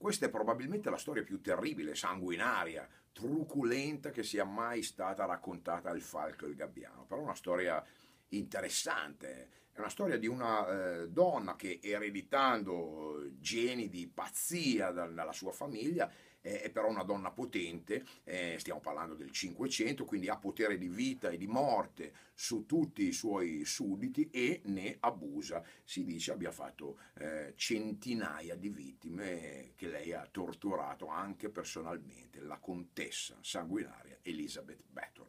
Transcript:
Questa è probabilmente la storia più terribile, sanguinaria, truculenta che sia mai stata raccontata al Falco e il Gabbiano, però una storia interessante, è una storia di una eh, donna che ereditando eh, geni di pazzia dalla sua famiglia è però una donna potente, eh, stiamo parlando del Cinquecento, quindi ha potere di vita e di morte su tutti i suoi sudditi e ne abusa. Si dice abbia fatto eh, centinaia di vittime che lei ha torturato anche personalmente, la contessa sanguinaria Elizabeth Bathory.